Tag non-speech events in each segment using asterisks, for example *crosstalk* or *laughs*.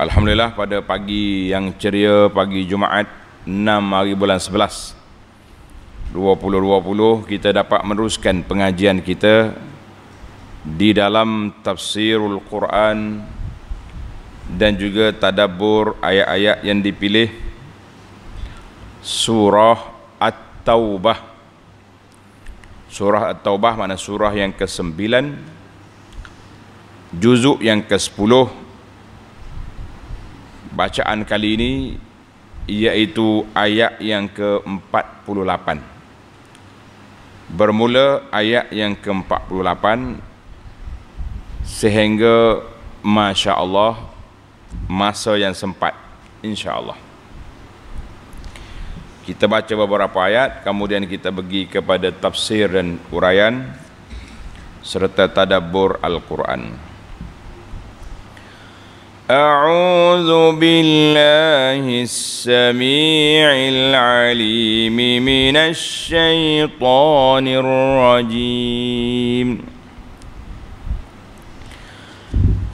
Alhamdulillah pada pagi yang ceria pagi Jumaat 6 hari bulan 11 2020 kita dapat meneruskan pengajian kita di dalam tafsirul Quran dan juga tadabbur ayat-ayat yang dipilih surah At-Taubah Surah At-Taubah mana surah yang ke-9 juzuk yang ke-10 bacaan kali ini iaitu ayat yang ke-48. Bermula ayat yang ke-48 sehingga masya-Allah masa yang sempat insya-Allah. Kita baca beberapa ayat kemudian kita pergi kepada tafsir dan urayan serta tadabbur al-Quran. أعوذ بالله السميع العليم من الشيطان الرجيم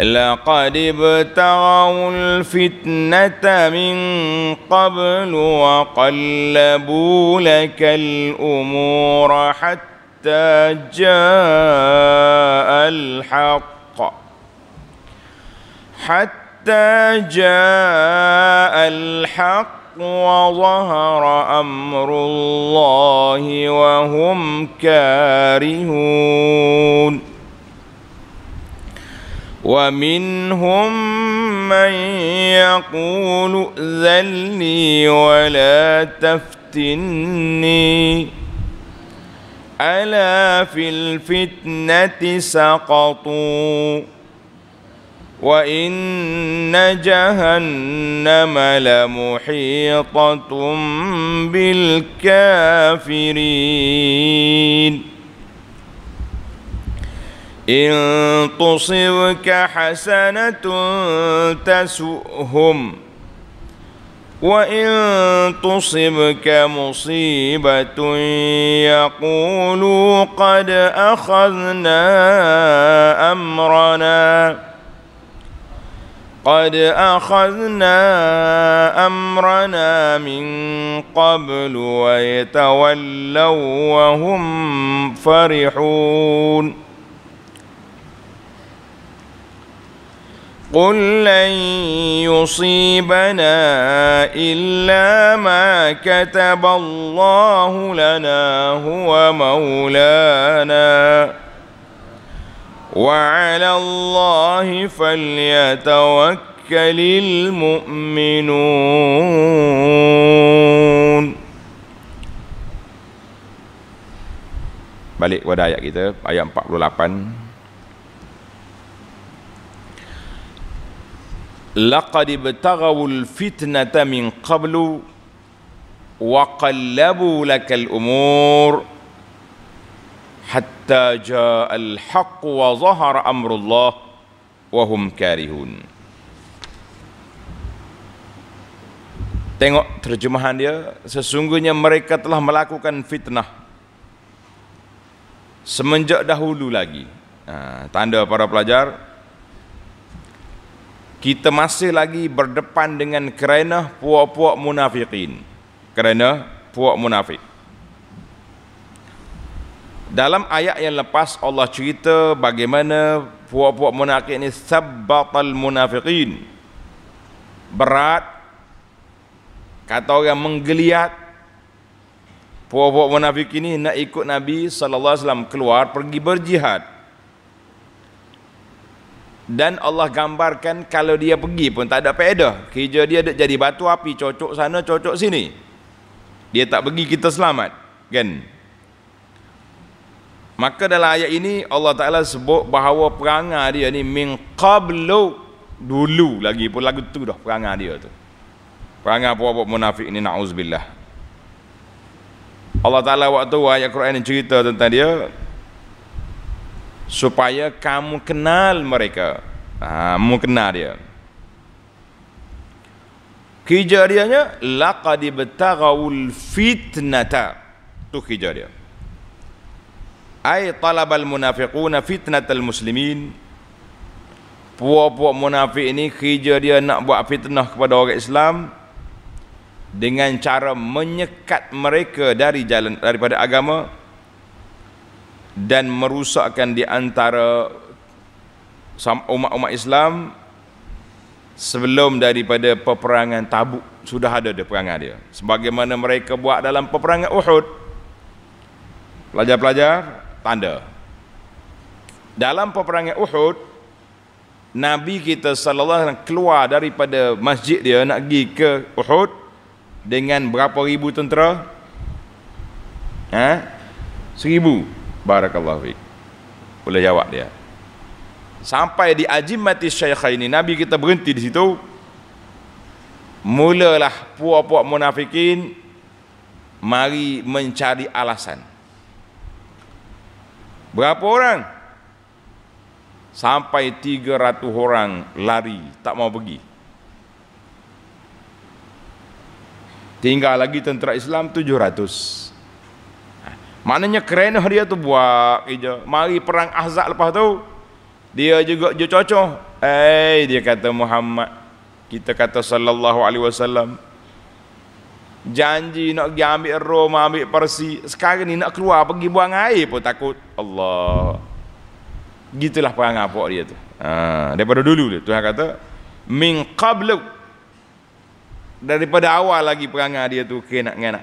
لقد ابتغوا الفتنة من قبل وقلبوا لك الأمور حتى جاء الحق حتى حتى جاء الحق وظهر امر الله وهم كارهون ومنهم من يقول ائذني ولا تفتني الا في الفتنه سقطوا وان جهنم لمحيطه بالكافرين ان تصبك حسنه تسؤهم وان تصبك مصيبه يقولوا قد اخذنا امرنا قد اخذنا امرنا من قبل ويتولوا وهم فرحون قل لن يصيبنا الا ما كتب الله لنا هو مولانا وعلى الله فليتوكل المؤمنون Balik pada ayat kita, ayat 48. لقد ابتغوا الفتنة من قبل وقلبوا لك الأمور hatta jaa al-haq wa zahara amrullah wa hum karihun Tengok terjemahan dia sesungguhnya mereka telah melakukan fitnah semenjak dahulu lagi nah, ha, tanda para pelajar kita masih lagi berdepan dengan kerana puak-puak munafikin kerana puak munafik dalam ayat yang lepas Allah cerita bagaimana puak-puak munafik ini sabbatal munafiqin berat kata orang menggeliat puak-puak munafik ini nak ikut Nabi sallallahu alaihi wasallam keluar pergi berjihad dan Allah gambarkan kalau dia pergi pun tak ada faedah kerja dia jadi batu api cocok sana cocok sini dia tak pergi kita selamat kan Maka dalam ayat ini Allah Taala sebut bahawa perangai dia ni min qablu dulu lagi pun lagu tu dah perangai dia tu. Perangai apa buat munafik ni naudzubillah. Allah Taala waktu ayat Quran ni cerita tentang dia supaya kamu kenal mereka. Ha, kamu kenal dia. Kijariannya laqad ibtagawul fitnata. Tu kijariannya ai talabal munafiquna fitnatal muslimin puak-puak munafik ini kerja dia nak buat fitnah kepada orang Islam dengan cara menyekat mereka dari jalan daripada agama dan merusakkan di antara umat-umat Islam sebelum daripada peperangan Tabuk sudah ada dia perangai dia sebagaimana mereka buat dalam peperangan Uhud pelajar-pelajar tanda. Dalam peperangan Uhud, Nabi kita sallallahu alaihi wasallam keluar daripada masjid dia nak pergi ke Uhud dengan berapa ribu tentera? Ha? Seribu. Barakallahu fiik. Boleh jawab dia. Sampai di Ajimmatis ini, Nabi kita berhenti di situ. Mulalah puak-puak munafikin mari mencari alasan. Berapa orang? Sampai 300 orang lari, tak mau pergi. Tinggal lagi tentera Islam 700. Ha. Maknanya kerenah dia tu buat kerja. Mari perang Ahzab lepas tu. Dia juga dia Eh, dia kata Muhammad. Kita kata sallallahu alaihi wasallam janji nak pergi ambil rom ambil persi sekarang ni nak keluar pergi buang air pun takut Allah gitulah perang apa dia tu ha, daripada dulu dia Tuhan kata min qablu daripada awal lagi perang dia tu kena ngena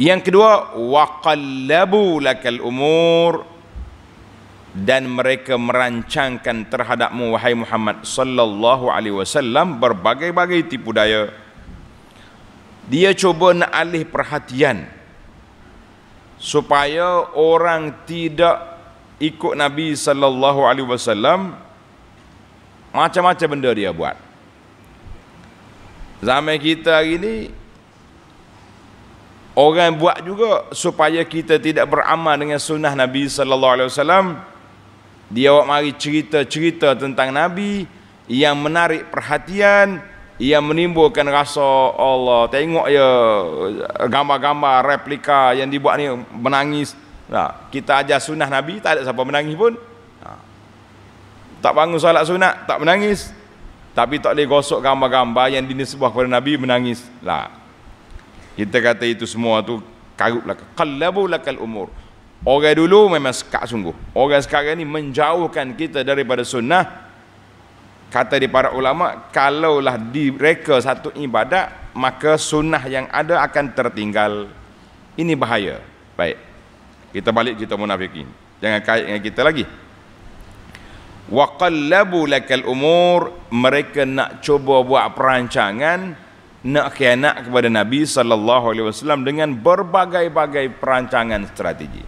yang kedua waqallabu lakal umur dan mereka merancangkan terhadapmu wahai Muhammad sallallahu alaihi wasallam berbagai-bagai tipu daya dia cuba nak alih perhatian supaya orang tidak ikut Nabi sallallahu alaihi wasallam macam-macam benda dia buat. Zaman kita hari ini orang buat juga supaya kita tidak beramal dengan sunnah Nabi sallallahu alaihi wasallam dia awak mari cerita-cerita tentang Nabi yang menarik perhatian ia menimbulkan rasa Allah tengok ya gambar-gambar replika yang dibuat ni menangis nah, kita ajar sunnah Nabi tak ada siapa menangis pun nah, tak bangun salat sunnah tak menangis tapi tak boleh gosok gambar-gambar yang dinisbah kepada Nabi menangis lah kita kata itu semua tu karut lah kalabu lakal umur orang dulu memang sekak sungguh orang sekarang ni menjauhkan kita daripada sunnah kata di para ulama kalaulah direka satu ibadat maka sunnah yang ada akan tertinggal ini bahaya baik kita balik kita munafikin jangan kait dengan kita lagi wa qallabu lakal umur mereka nak cuba buat perancangan nak khianat kepada Nabi sallallahu alaihi wasallam dengan berbagai-bagai perancangan strategi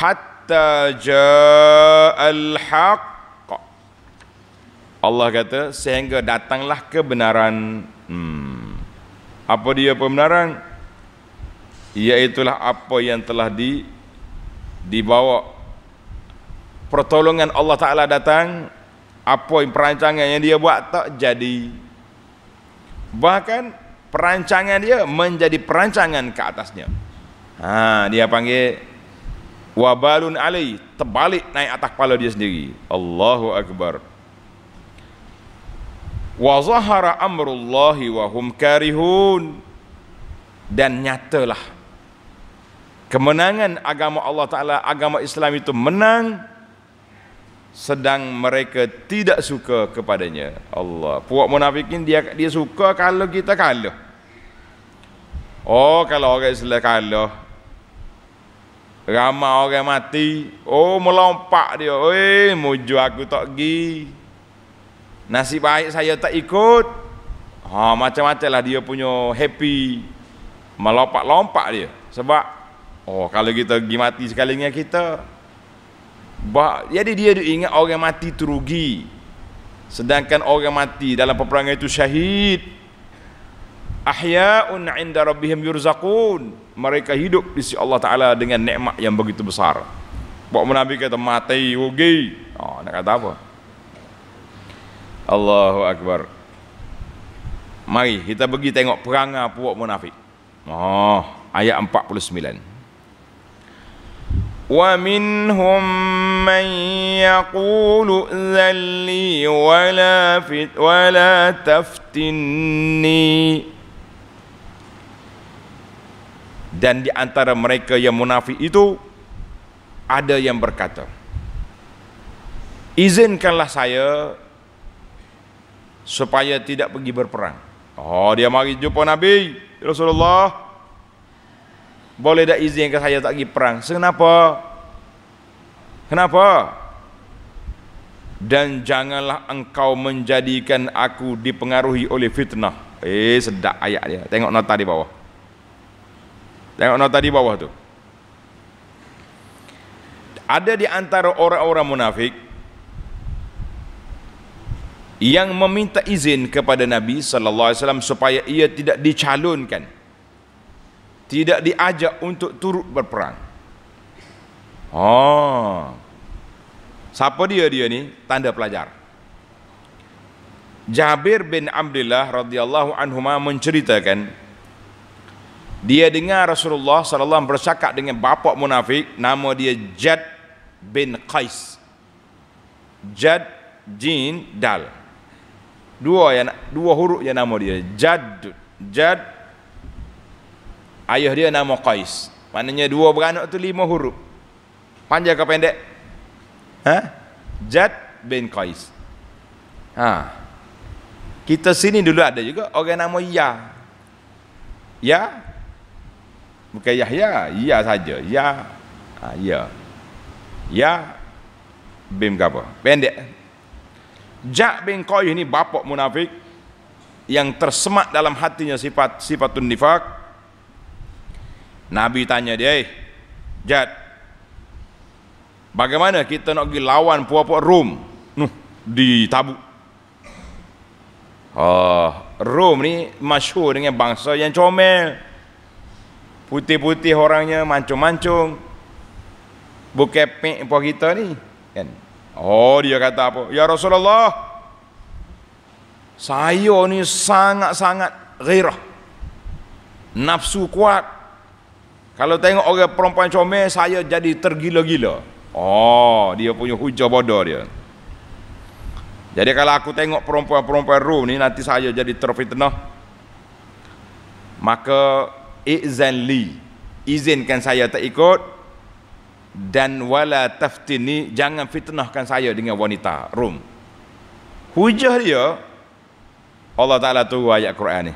hatta ja al haqq Allah kata sehingga datanglah kebenaran hmm. apa dia pembenaran iaitulah apa yang telah di dibawa pertolongan Allah Ta'ala datang apa yang perancangan yang dia buat tak jadi bahkan perancangan dia menjadi perancangan ke atasnya ha, dia panggil wabalun ali terbalik naik atas kepala dia sendiri Allahu Akbar wa zahara amrullahi wa hum karihun dan nyatalah kemenangan agama Allah taala agama Islam itu menang sedang mereka tidak suka kepadanya Allah puak munafikin dia dia suka kalau kita kalah oh kalau orang Islam kalah ramai orang mati oh melompat dia oi muju aku tak pergi Nasi baik saya tak ikut ha, macam-macam lah dia punya happy melompat-lompat dia sebab oh kalau kita pergi mati sekalinya kita bah, jadi dia ingat orang mati tu rugi sedangkan orang mati dalam peperangan itu syahid ahya'un inda rabbihim yurzaqun mereka hidup di sisi Allah Ta'ala dengan nikmat yang begitu besar Bapak Nabi kata mati rugi oh, nak kata apa Allahu Akbar. Mari kita pergi tengok perangah puak munafik. Oh, ayat 49. Wa minhum man yaqulu dhalli wa la fit wa la Dan di antara mereka yang munafik itu ada yang berkata, izinkanlah saya supaya tidak pergi berperang. Oh, dia mari jumpa Nabi Rasulullah. Boleh tak izin ke saya tak pergi perang? Kenapa? Kenapa? Dan janganlah engkau menjadikan aku dipengaruhi oleh fitnah. Eh, sedak ayat dia. Tengok nota di bawah. Tengok nota di bawah tu. Ada di antara orang-orang munafik yang meminta izin kepada Nabi sallallahu alaihi wasallam supaya ia tidak dicalonkan tidak diajak untuk turut berperang. Oh. Siapa dia dia ni? Tanda pelajar. Jabir bin Abdullah radhiyallahu anhu menceritakan dia dengar Rasulullah sallallahu alaihi wasallam bercakap dengan bapak munafik nama dia Jad bin Qais. Jad Jin Dal dua yang dua huruf yang nama dia jad jad ayah dia nama qais maknanya dua beranak tu lima huruf panjang ke pendek ha jad bin qais ha kita sini dulu ada juga orang nama ya ya bukan yahya ya saja ya ha, ya ya bin apa pendek Ja' bin Qayyih ini bapak munafik yang tersemak dalam hatinya sifat sifatun nifak. Nabi tanya dia, eh, Jad, bagaimana kita nak pergi lawan puak-puak Rom? Nuh, di Tabuk. Oh, ah, Rom ni masyhur dengan bangsa yang comel. Putih-putih orangnya, mancung-mancung. Bukepek puak kita ni. Kan? Oh dia kata apa? Ya Rasulullah. Saya ni sangat-sangat gairah. Nafsu kuat. Kalau tengok orang perempuan comel saya jadi tergila-gila. Oh dia punya hujah bodoh dia. Jadi kalau aku tengok perempuan-perempuan ruh ni nanti saya jadi terfitnah. Maka izin li izinkan saya tak ikut dan wala taftini jangan fitnahkan saya dengan wanita Rum hujah dia Allah Ta'ala turun ayat Quran ni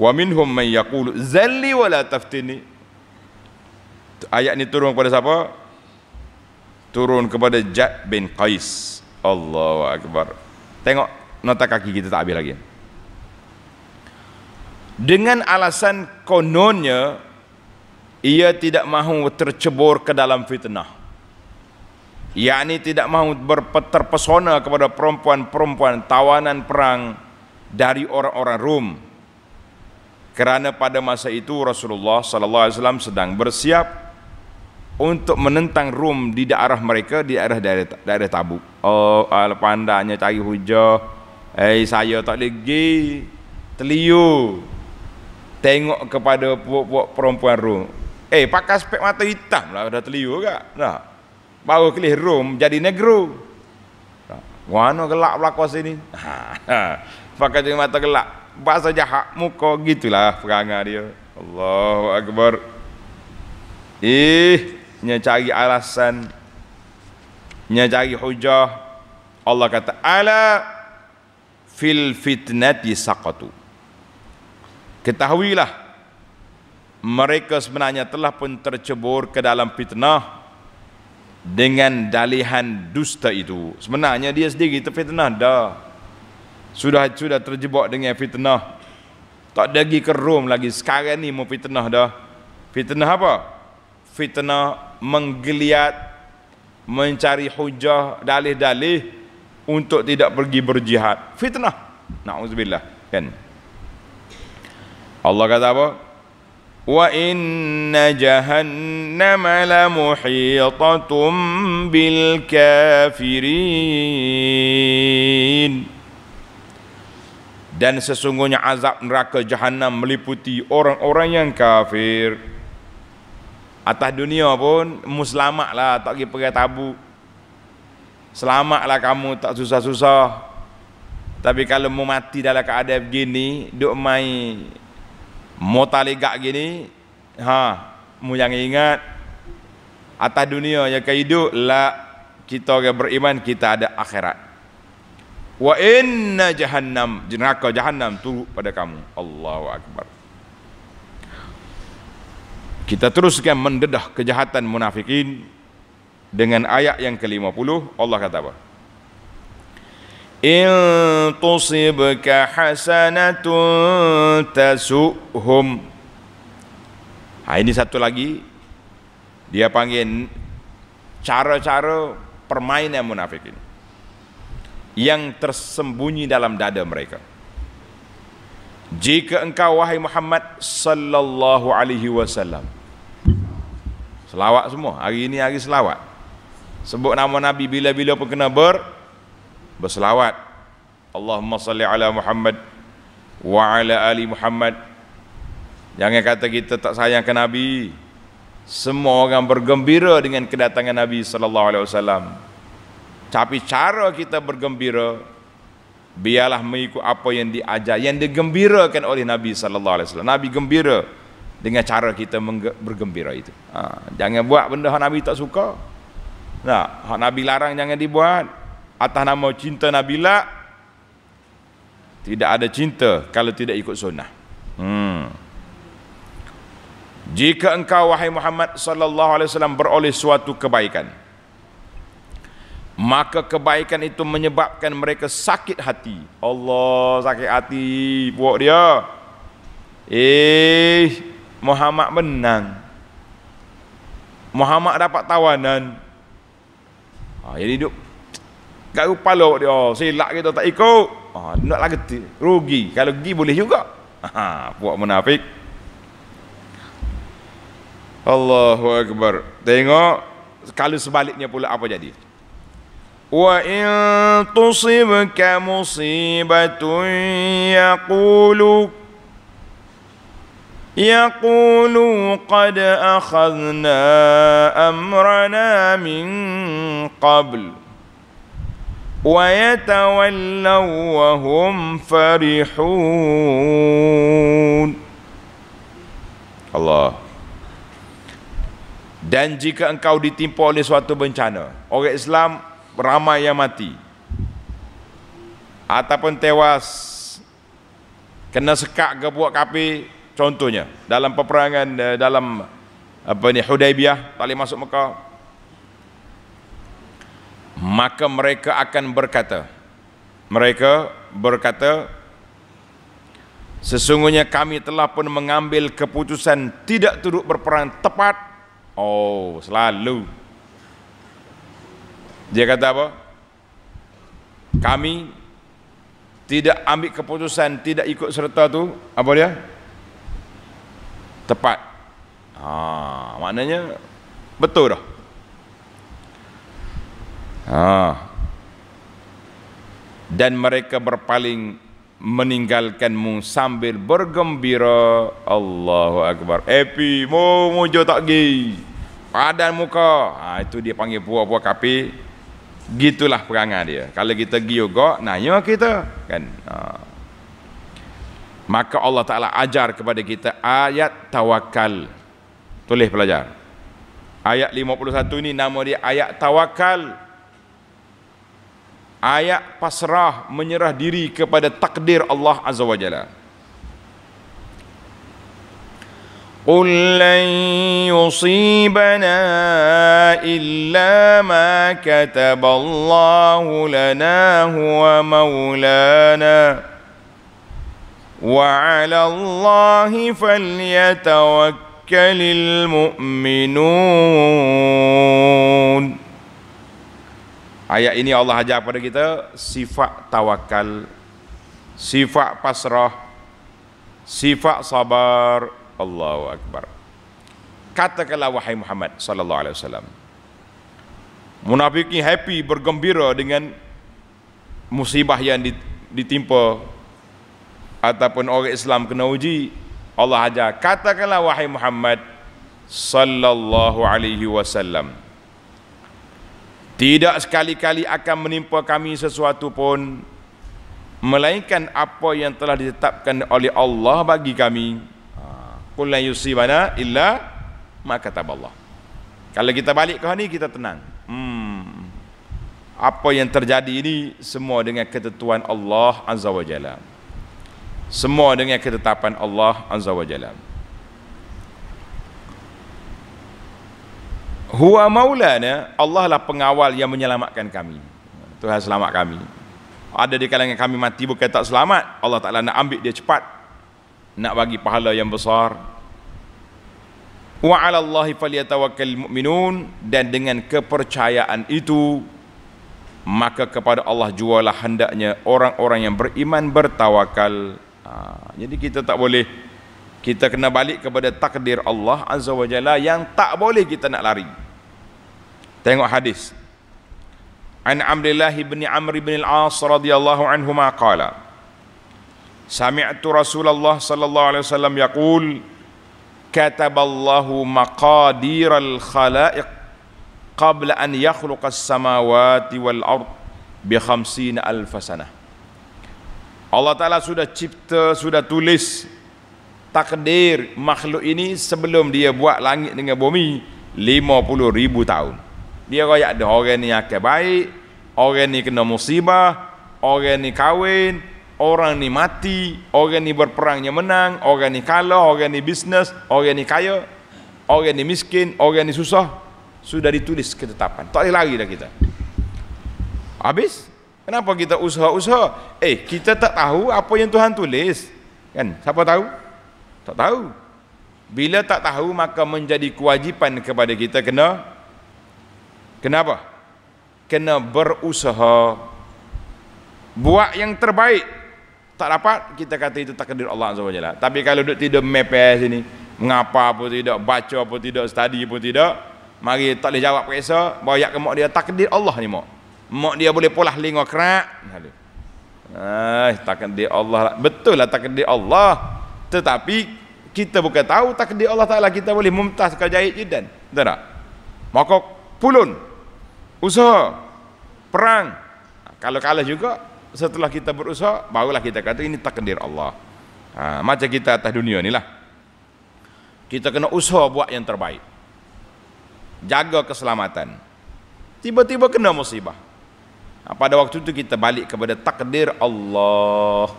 wa minhum man yaqulu zalli wala taftini ayat ni turun kepada siapa turun kepada Jad bin Qais Allahu Akbar tengok nota kaki kita tak habis lagi dengan alasan kononnya ia tidak mahu tercebur ke dalam fitnah yakni tidak mahu berterpesona kepada perempuan-perempuan tawanan perang dari orang-orang Rum kerana pada masa itu Rasulullah sallallahu alaihi wasallam sedang bersiap untuk menentang Rum di daerah mereka di daerah daerah, daerah Tabuk. Oh, al pandanya cari hujah. Eh, saya tak lagi teliu tengok kepada puak-puak perempuan Rum. Eh, pakai spek mata hitam lah, dah teliu juga. Nah, bawa kelih room jadi negro. Mana gelak belakang sini? Ha. *laughs* pakai cermin mata gelak. Bahasa jahat muka, gitulah perangai dia. Allahu Akbar. Ih, nya cari alasan. Nya cari hujah. Allah kata, Ala fil fitnati saqatu. Ketahuilah mereka sebenarnya telah pun tercebur ke dalam fitnah dengan dalihan dusta itu. Sebenarnya dia sendiri terfitnah dah. Sudah sudah terjebak dengan fitnah. Tak ada lagi ke Rom lagi. Sekarang ni mau fitnah dah. Fitnah apa? Fitnah menggeliat mencari hujah dalih-dalih untuk tidak pergi berjihad. Fitnah. Nauzubillah, kan? Allah kata apa? وإن جهنم لمحيطة بالكافرين dan sesungguhnya azab neraka jahanam meliputi orang-orang yang kafir atas dunia pun lah tak pergi pergi tabu lah kamu tak susah-susah tapi kalau mau mati dalam keadaan begini duk main Mau tali gak gini ha mu yang ingat atas dunia yang kehidup, hidup la kita yang beriman kita ada akhirat wa inna jahannam neraka jahannam tu pada kamu Allahu akbar kita teruskan mendedah kejahatan munafikin dengan ayat yang ke-50 Allah kata apa in tusibka hasanatun tasuhum ha, ini satu lagi dia panggil cara-cara permainan munafik ini yang tersembunyi dalam dada mereka jika engkau wahai Muhammad sallallahu alaihi wasallam selawat semua hari ini hari selawat sebut nama nabi bila-bila pun kena ber berselawat Allahumma salli ala Muhammad wa ala ali Muhammad jangan kata kita tak sayang ke nabi semua orang bergembira dengan kedatangan nabi sallallahu alaihi wasallam tapi cara kita bergembira biarlah mengikut apa yang diajar yang digembirakan oleh nabi sallallahu alaihi wasallam nabi gembira dengan cara kita bergembira itu ha, jangan buat benda yang nabi tak suka nah, hak nabi larang jangan dibuat atas nama cinta nabila, tidak ada cinta kalau tidak ikut sunnah hmm. jika engkau wahai Muhammad sallallahu alaihi wasallam beroleh suatu kebaikan maka kebaikan itu menyebabkan mereka sakit hati Allah sakit hati buat dia eh Muhammad menang Muhammad dapat tawanan ha, jadi duk garu kepala dia oh, silap kita tak ikut ah nak lagi rugi kalau pergi boleh juga ha buat munafik Allahu akbar tengok kalau sebaliknya pula apa jadi wa in tusibka musibatun yaqulu يقولوا Qad أخذنا أمرنا min qabl. ويتولوا وهم فرحون الله Dan jika engkau ditimpa oleh suatu bencana Orang Islam ramai yang mati Ataupun tewas Kena sekak ke buat kapi Contohnya dalam peperangan eh, Dalam apa ni Hudaybiyah Tak boleh masuk Mekah maka mereka akan berkata mereka berkata sesungguhnya kami telah pun mengambil keputusan tidak turut berperang tepat oh selalu dia kata apa kami tidak ambil keputusan tidak ikut serta tu apa dia tepat Ah maknanya betul dah Ha. Dan mereka berpaling meninggalkanmu sambil bergembira Allahu Akbar happy eh, mu mujo tak gi padan muka ha, itu dia panggil buah-buah kapi gitulah perangai dia kalau kita gi juga nanya kita kan ha. maka Allah Ta'ala ajar kepada kita ayat tawakal tulis pelajar ayat 51 ini nama dia ayat tawakal ayat pasrah menyerah diri kepada takdir Allah Azza wa Jalla قل لن يصيبنا إلا ما كتب الله لنا هو مولانا وعلى الله فليتوكل المؤمنون Ayat ini Allah ajar kepada kita sifat tawakal, sifat pasrah, sifat sabar. Allahu akbar. Katakanlah wahai Muhammad sallallahu alaihi wasallam. Munafikin happy bergembira dengan musibah yang ditimpa ataupun orang Islam kena uji. Allah ajar, katakanlah wahai Muhammad sallallahu alaihi wasallam tidak sekali-kali akan menimpa kami sesuatu pun melainkan apa yang telah ditetapkan oleh Allah bagi kami ha, qul la yusibana illa ma Allah. kalau kita balik ke sini kita tenang hmm apa yang terjadi ini semua dengan ketentuan Allah azza wajalla semua dengan ketetapan Allah azza wajalla huwa maulana Allah lah pengawal yang menyelamatkan kami Tuhan selamat kami ada di kalangan kami mati bukan tak selamat Allah Ta'ala nak ambil dia cepat nak bagi pahala yang besar wa ala Allahi mu'minun dan dengan kepercayaan itu maka kepada Allah jualah hendaknya orang-orang yang beriman bertawakal ah, jadi kita tak boleh kita kena balik kepada takdir Allah Azza wa Jalla yang tak boleh kita nak lari. Tengok hadis. An Abdullah bin Amr bin Al-As radhiyallahu anhu ma qala. Sami'tu Rasulullah sallallahu alaihi wasallam yaqul kataballahu maqadir al-khalaiq qabla an yakhluq as-samawati wal ard bi khamsina alf sanah. Allah Taala sudah cipta, sudah tulis takdir makhluk ini sebelum dia buat langit dengan bumi 50 ribu tahun dia kaya ada orang ni akan baik orang ni kena musibah orang ni kahwin orang ni mati orang ni berperangnya menang orang ni kalah orang ni bisnes orang ni kaya orang ni miskin orang ni susah sudah ditulis ketetapan tak boleh lari dah kita habis kenapa kita usaha-usaha eh kita tak tahu apa yang Tuhan tulis kan siapa tahu tak tahu. Bila tak tahu maka menjadi kewajipan kepada kita kena kenapa? Kena berusaha buat yang terbaik. Tak dapat kita kata itu takdir Allah Azza wa Tapi kalau duduk tidur mepes sini, mengapa pun tidak, baca pun tidak, study pun tidak, mari tak boleh jawab kisah, bayak ke dia takdir Allah ni mak. Mok dia boleh polah lingo kerak. Ah, takdir Allah lah. Betul lah takdir Allah. Tetapi kita bukan tahu takdir Allah Ta'ala kita boleh mumtaz ke jahit jidan betul tak maka pulun usaha perang kalau kalah juga setelah kita berusaha barulah kita kata ini takdir Allah ha, macam kita atas dunia ni lah kita kena usaha buat yang terbaik jaga keselamatan tiba-tiba kena musibah ha, pada waktu itu kita balik kepada takdir Allah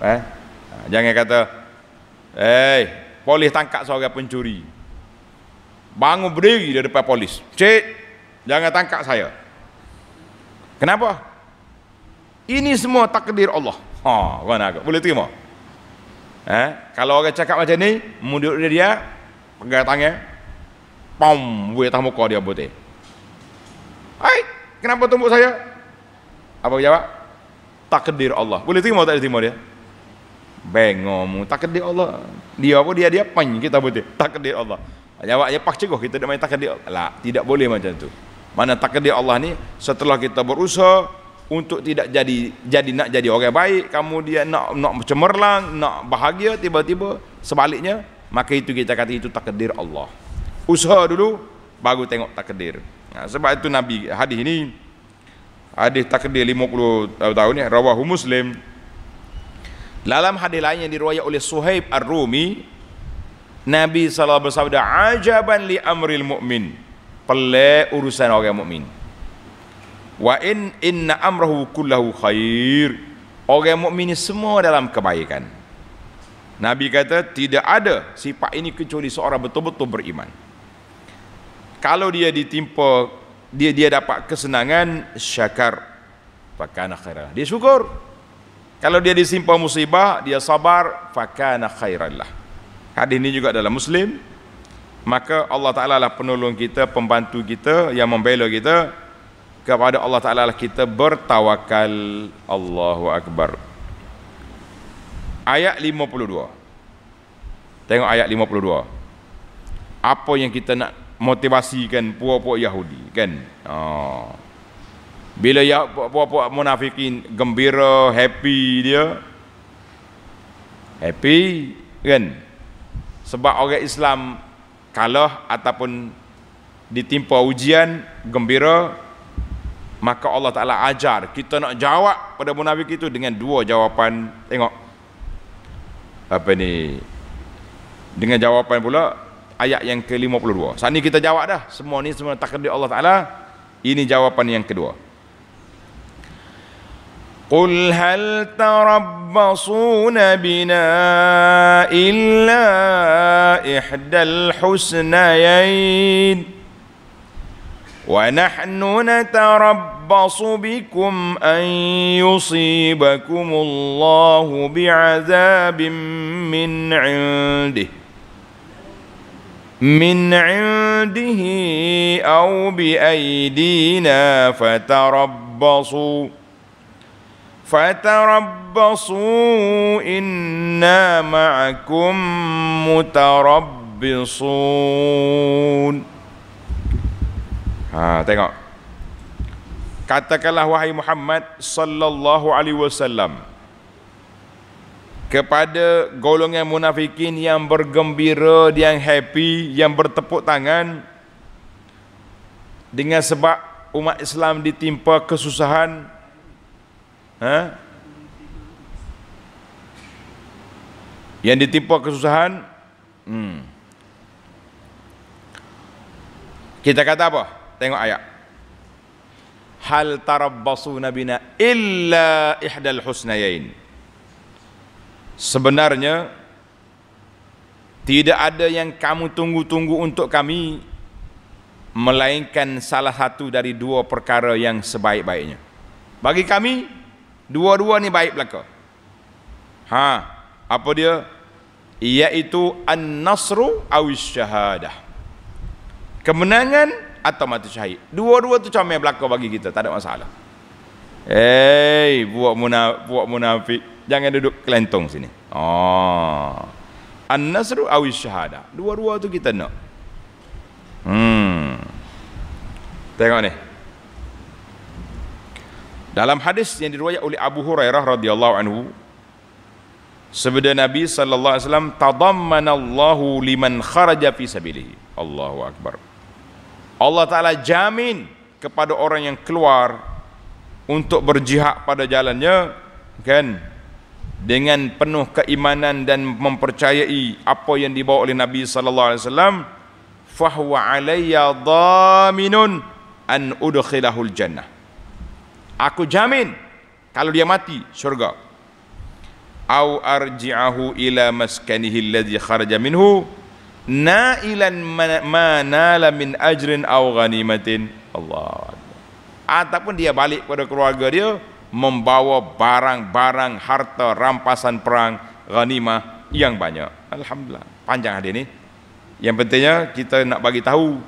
eh? Ha, jangan kata Eh, polis tangkap seorang pencuri. Bangun berdiri di depan polis. Cik, jangan tangkap saya. Kenapa? Ini semua takdir Allah. Ha, mana aku? Boleh terima? Eh, kalau orang cakap macam ni, mundur dia dia, pegang tangan, pom, buih tak muka dia putih. Hai, kenapa tumbuk saya? Apa jawab? Takdir Allah. Boleh terima tak terima dia? bengomu takdir Allah dia apa dia dia pan kita buat takdir Allah jawab ya pak cikgu kita tak main takdir Allah lah tidak boleh macam tu mana takdir Allah ni setelah kita berusaha untuk tidak jadi jadi nak jadi orang baik kamu dia nak nak cemerlang nak bahagia tiba-tiba sebaliknya maka itu kita kata itu takdir Allah usaha dulu baru tengok takdir nah, ha, sebab itu nabi hadis ini hadis takdir 50 tahun ni rawahu muslim dalam hadis lain yang diriwayatkan oleh Suhaib Ar-Rumi, Nabi sallallahu alaihi wasallam bersabda, "Ajaban li amril mu'min." pele urusan orang yang mukmin. Wa in inna amrahu kullahu khair. Orang yang mukmin ini semua dalam kebaikan. Nabi kata tidak ada sifat ini kecuali seorang betul-betul beriman. Kalau dia ditimpa dia dia dapat kesenangan syakar fakana khairah. Dia syukur. Kalau dia disimpa musibah, dia sabar, fakana khairallah. Hadis ini juga dalam Muslim. Maka Allah Ta'ala lah penolong kita, pembantu kita, yang membela kita. Kepada Allah Ta'ala lah kita bertawakal Allahu Akbar. Ayat 52. Tengok ayat 52. Apa yang kita nak motivasikan puak-puak Yahudi, kan? Oh. Bila ya puak-puak munafikin gembira, happy dia. Happy kan? Sebab orang Islam kalah ataupun ditimpa ujian gembira maka Allah Taala ajar kita nak jawab pada munafik itu dengan dua jawapan tengok apa ni dengan jawapan pula ayat yang ke-52 sani kita jawab dah semua ni semua takdir Allah Taala ini jawapan yang kedua قل هل تربصون بنا إلا إحدى الحسنيين ونحن نتربص بكم أن يصيبكم الله بعذاب من عنده من عنده أو بأيدينا فتربصوا فتربصوا إنا معكم متربصون ha, tengok katakanlah wahai Muhammad sallallahu alaihi wasallam kepada golongan munafikin yang bergembira yang happy yang bertepuk tangan dengan sebab umat Islam ditimpa kesusahan Ha? Yang ditimpa kesusahan hmm. Kita kata apa? Tengok ayat Hal tarabbasu nabina illa ihdal husnayain Sebenarnya Tidak ada yang kamu tunggu-tunggu untuk kami Melainkan salah satu dari dua perkara yang sebaik-baiknya Bagi kami, Dua-dua ni baik belaka. Ha, apa dia? Iaitu an-nasru aw syahadah. Kemenangan atau mati syahid. Dua-dua tu comel belaka bagi kita, tak ada masalah. Hei, buat muna buat munafik. Jangan duduk kelentong sini. Oh. An-nasru aw syahadah. Dua-dua tu kita nak. Hmm. Tengok ni. Dalam hadis yang diriwayat oleh Abu Hurairah radhiyallahu anhu, sebeda Nabi sallallahu alaihi wasallam tadammanallahu liman kharaja fi sabilihi. Allahu akbar. Allah Taala jamin kepada orang yang keluar untuk berjihad pada jalannya, kan? Dengan penuh keimanan dan mempercayai apa yang dibawa oleh Nabi sallallahu alaihi wasallam, fahuwa alayya dhaminun an udkhilahul jannah aku jamin kalau dia mati syurga au arji'ahu ila maskanihi alladhi kharaja minhu nailan ma nala min ajrin aw ghanimatin Allah ataupun dia balik kepada keluarga dia membawa barang-barang harta rampasan perang ghanimah yang banyak alhamdulillah panjang hadis ini yang pentingnya kita nak bagi tahu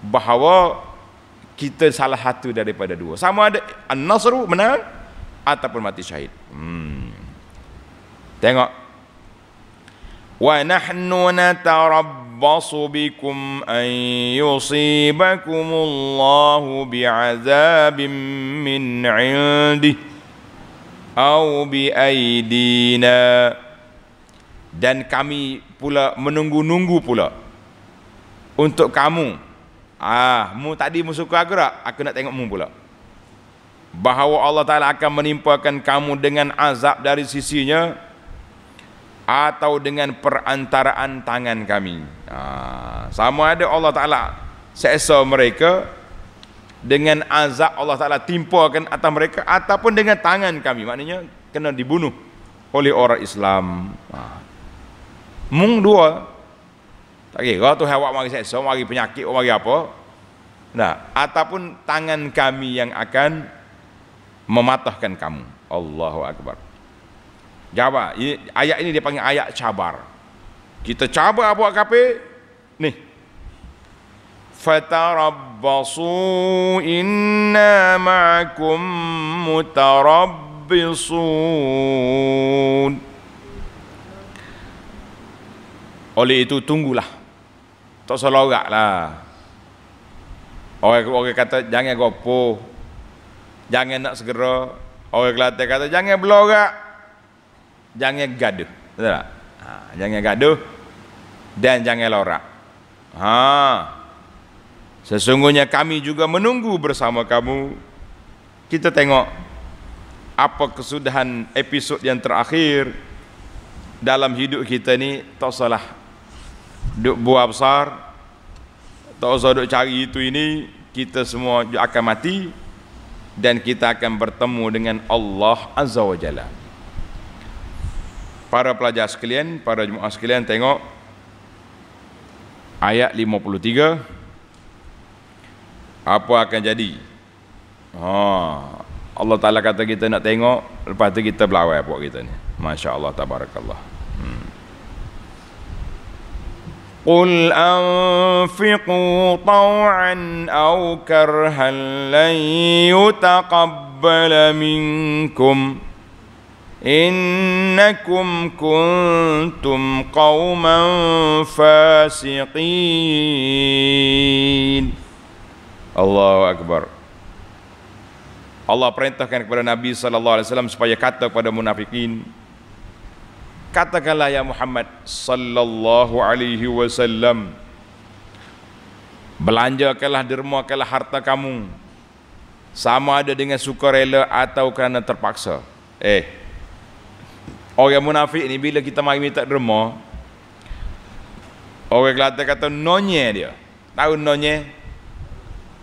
bahawa kita salah satu daripada dua sama ada an-nasr menang ataupun mati syahid hmm. tengok wa nahnu natarabbasu bikum an yusibakumullahu bi'adzabim min 'indih aw bi'aidina dan kami pula menunggu-nunggu pula untuk kamu Ah, mu tadi mu suka aku tak? Aku nak tengok mu pula. Bahawa Allah Ta'ala akan menimpakan kamu dengan azab dari sisinya. Atau dengan perantaraan tangan kami. Ah, sama ada Allah Ta'ala seksa mereka. Dengan azab Allah Ta'ala timpakan atas mereka. Ataupun dengan tangan kami. Maknanya kena dibunuh oleh orang Islam. Ah. Mung dua tak kira tu awak mari seksa, mari penyakit, mari apa. Nah, ataupun tangan kami yang akan mematahkan kamu. Allahu Akbar. Jawab, ayat ini dia panggil ayat cabar. Kita cabar apa kape? Nih. Fatarabbasu inna ma'akum mutarabbisun. Oleh itu tunggulah tak selorak lah orang, orang kata jangan gopoh, jangan nak segera orang Kelantan kata jangan berlorak jangan gaduh betul tak ha, jangan gaduh dan jangan lorak ha sesungguhnya kami juga menunggu bersama kamu kita tengok apa kesudahan episod yang terakhir dalam hidup kita ni tak salah duk buah besar tak usah duk cari itu ini kita semua akan mati dan kita akan bertemu dengan Allah Azza wa Jalla para pelajar sekalian para jemaah sekalian tengok ayat 53 apa akan jadi ha, Allah Ta'ala kata kita nak tengok lepas tu kita berlawan buat kita ni Masya Allah Tabarakallah قل انفقوا طوعا او كرها لن يتقبل منكم انكم كنتم قوما فاسقين الله اكبر Allah perintahkan kepada Nabi sallallahu alaihi wasallam supaya kata kepada munafikin katakanlah ya Muhammad sallallahu alaihi wasallam belanjakanlah dermakanlah harta kamu sama ada dengan sukarela atau kerana terpaksa eh orang munafik ni bila kita mari minta derma orang kelata kata nonye dia tahu nonye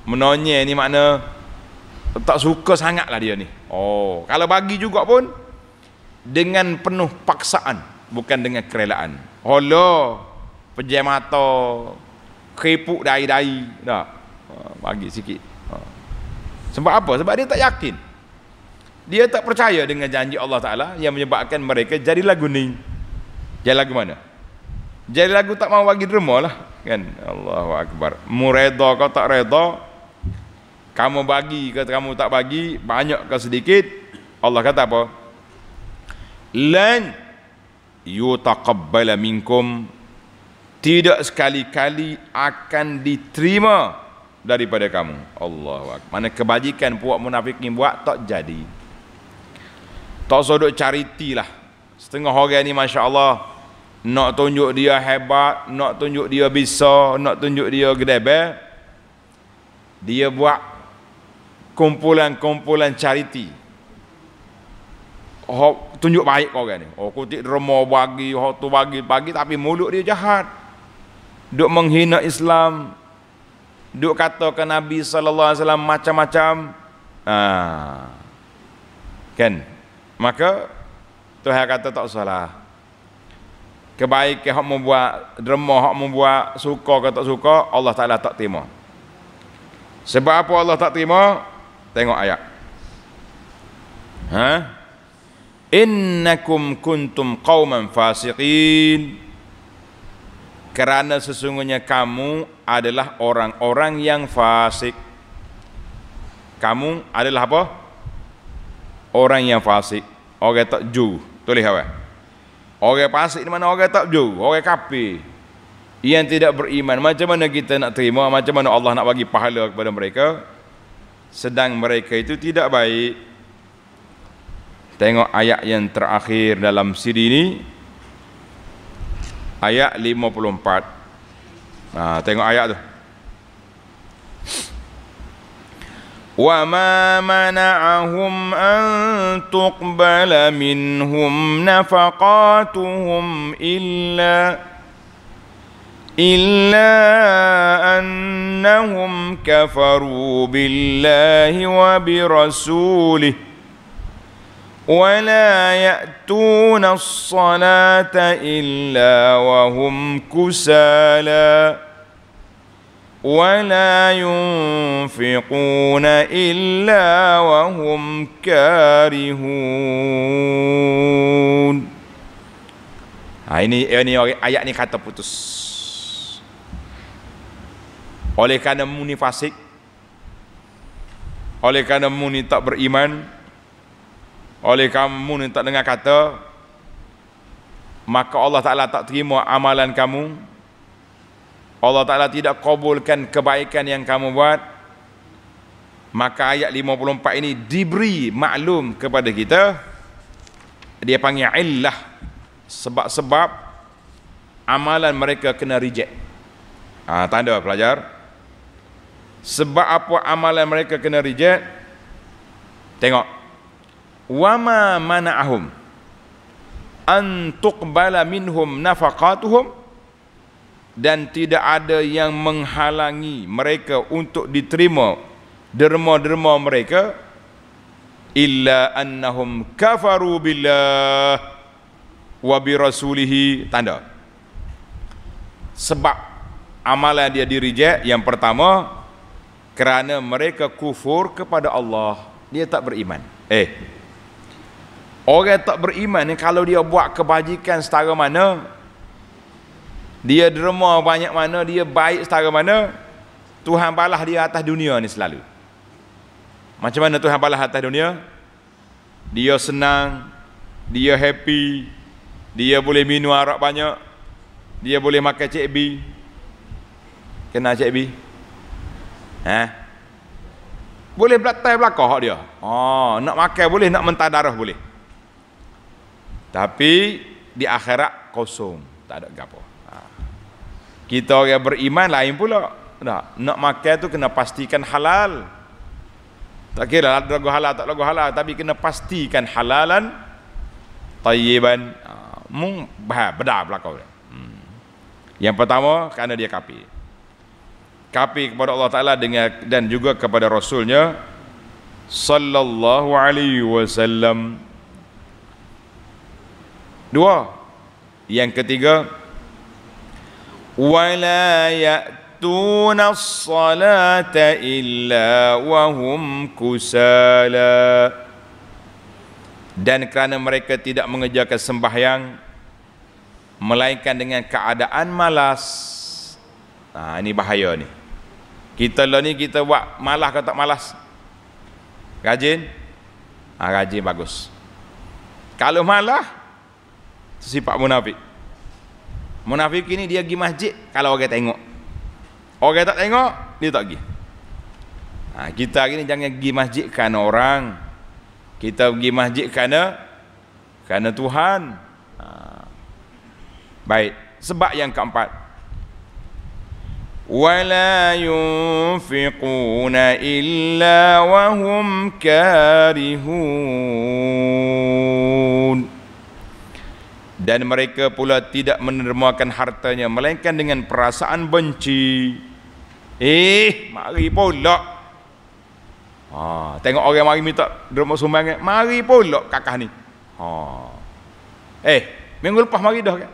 menonye ni makna tak suka sangatlah dia ni oh kalau bagi juga pun dengan penuh paksaan bukan dengan kerelaan holo pejam mata kepuk dai-dai dah ah, bagi sikit ah. sebab apa sebab dia tak yakin dia tak percaya dengan janji Allah Ta'ala yang menyebabkan mereka jadi lagu ni. Jadi lagu mana? Jadi lagu tak mau bagi derma lah. Kan? Allahu Akbar. Mureda kau tak reda. Kamu bagi ke kamu tak bagi. Banyak ke sedikit. Allah kata apa? lan yutaqabbala minkum tidak sekali-kali akan diterima daripada kamu Allah mana kebajikan puak munafik ni buat tak jadi tak sodok cariti lah setengah orang ni Masya Allah nak tunjuk dia hebat nak tunjuk dia bisa nak tunjuk dia gedebe dia buat kumpulan-kumpulan cariti Oh, tunjuk baik kau kan. Oh, kutik derma bagi, oh, tu bagi, bagi tapi mulut dia jahat. Duk menghina Islam. Duk kata ke Nabi sallallahu alaihi wasallam macam-macam. Ah. Kan? Maka Tuhan kata tak salah. Kebaikan hak membuat derma hak membuat suka ke tak suka, Allah Taala tak terima. Sebab apa Allah tak terima? Tengok ayat. Ha? Huh? innakum kuntum qauman fasiqin kerana sesungguhnya kamu adalah orang-orang yang fasik kamu adalah apa orang yang fasik orang tak ju tulis apa orang fasik di mana orang tak ju orang kafir yang tidak beriman macam mana kita nak terima macam mana Allah nak bagi pahala kepada mereka sedang mereka itu tidak baik tengok ayat yang terakhir dalam CD ini ayat 54 nah, tengok ayat tu وما منعهم أن تقبل منهم نفقاتهم إلا إلا أنهم كفروا بالله وبرسوله ولا يأتون الصلاة إلا وهم كسالى ولا ينفقون إلا وهم كارهون nah, ha, ini, ini ayat ni kata putus oleh kerana muni fasik oleh kerana muni tak beriman oleh kamu yang tak dengar kata maka Allah Ta'ala tak terima amalan kamu Allah Ta'ala tidak kabulkan kebaikan yang kamu buat maka ayat 54 ini diberi maklum kepada kita dia panggil illah sebab-sebab amalan mereka kena reject ha, tanda pelajar sebab apa amalan mereka kena reject tengok wama mana an tuqbala minhum nafaqatuhum dan tidak ada yang menghalangi mereka untuk diterima derma-derma mereka illa annahum kafaru billah wa bi rasulihi tanda sebab amalan dia di reject yang pertama kerana mereka kufur kepada Allah dia tak beriman eh Orang tak beriman ni kalau dia buat kebajikan setara mana dia derma banyak mana, dia baik setara mana Tuhan balas dia atas dunia ni selalu. Macam mana Tuhan balas atas dunia? Dia senang, dia happy, dia boleh minum arak banyak, dia boleh makan cik B. Kenal cik B? Ha? Boleh belatai belakang hak dia. Oh, nak makan boleh, nak mentah darah boleh. Tapi di akhirat kosong, tak ada gapo. Ha. Kita orang yang beriman lain pula. Nak, nak makan tu kena pastikan halal. Tak kira ada lah lagu halal tak lagu halal tapi kena pastikan halalan tayyiban. Ha. Mung bah bedah belakau. Hmm. Yang pertama kerana dia kapi. Kapi kepada Allah Taala dengan dan juga kepada rasulnya sallallahu alaihi wasallam. Dua. Yang ketiga wala ya'tuna as-salata illa wa hum kusala dan kerana mereka tidak mengerjakan sembahyang melainkan dengan keadaan malas nah ha, ini bahaya ni kita lah ni kita buat malas ke tak malas rajin ah rajin bagus kalau malas itu sifat munafik. Munafik ini dia pergi masjid kalau orang tengok. Orang tak tengok, dia tak pergi. Ha, kita ini jangan pergi masjid kerana orang. Kita pergi masjid kerana kerana Tuhan. Ha. Baik, sebab yang keempat. Wala yunfiquna illa wahum karihun dan mereka pula tidak menermuakan hartanya melainkan dengan perasaan benci eh mari pula ha tengok orang mari minta derma sumbang mari pula kakak ni ha eh minggu lepas mari dah kan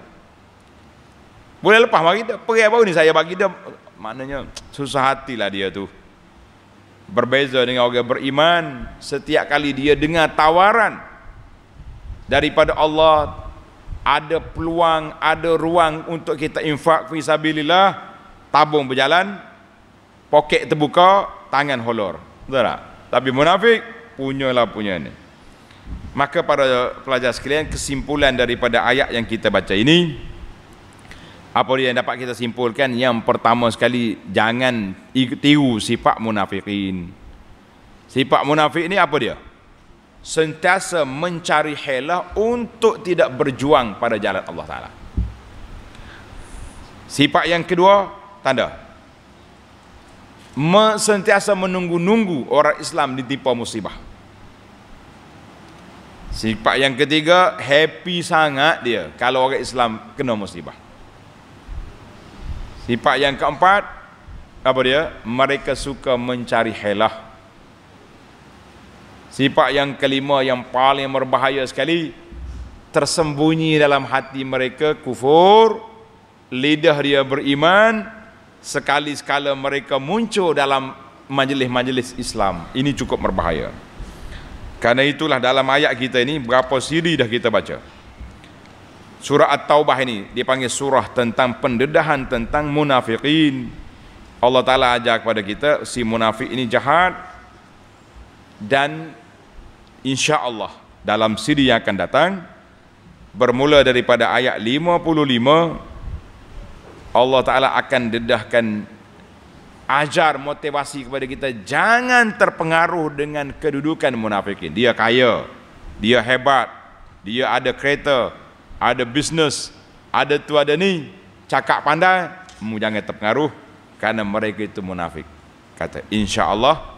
boleh lepas mari dah perai baru ni saya bagi dah maknanya susah hatilah dia tu berbeza dengan orang beriman setiap kali dia dengar tawaran daripada Allah ada peluang, ada ruang untuk kita infak fi sabilillah, tabung berjalan, poket terbuka, tangan holor. Betul tak? Tapi munafik punyalah punya ni. Maka para pelajar sekalian, kesimpulan daripada ayat yang kita baca ini apa yang dapat kita simpulkan yang pertama sekali jangan tiru sifat munafikin. Sifat munafik ni apa dia? sentiasa mencari helah untuk tidak berjuang pada jalan Allah Ta'ala sifat yang kedua tanda Me, sentiasa menunggu-nunggu orang Islam ditipu musibah sifat yang ketiga happy sangat dia kalau orang Islam kena musibah sifat yang keempat apa dia mereka suka mencari helah Sifat yang kelima yang paling berbahaya sekali tersembunyi dalam hati mereka kufur lidah dia beriman sekali sekala mereka muncul dalam majlis-majlis Islam ini cukup berbahaya Karena itulah dalam ayat kita ini berapa siri dah kita baca surah at-taubah ini dipanggil surah tentang pendedahan tentang munafikin Allah Ta'ala ajak kepada kita si munafik ini jahat dan insya-Allah dalam siri yang akan datang bermula daripada ayat 55 Allah Taala akan dedahkan ajar motivasi kepada kita jangan terpengaruh dengan kedudukan munafikin dia kaya dia hebat dia ada kereta ada bisnes ada tu ada ni cakap pandai mu jangan terpengaruh kerana mereka itu munafik kata insyaallah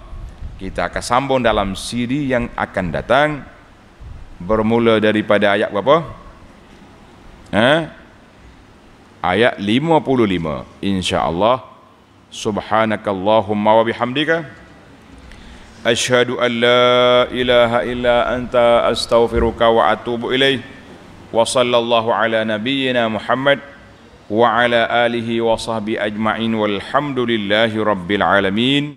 kita akan sambung dalam siri yang akan datang bermula daripada ayat berapa? Ha? Ayat 55 insya-Allah subhanakallahumma wa bihamdika asyhadu an la ilaha illa anta astaghfiruka wa atubu ilaih wa sallallahu ala nabiyyina Muhammad wa ala alihi wa sahbi ajma'in walhamdulillahi rabbil alamin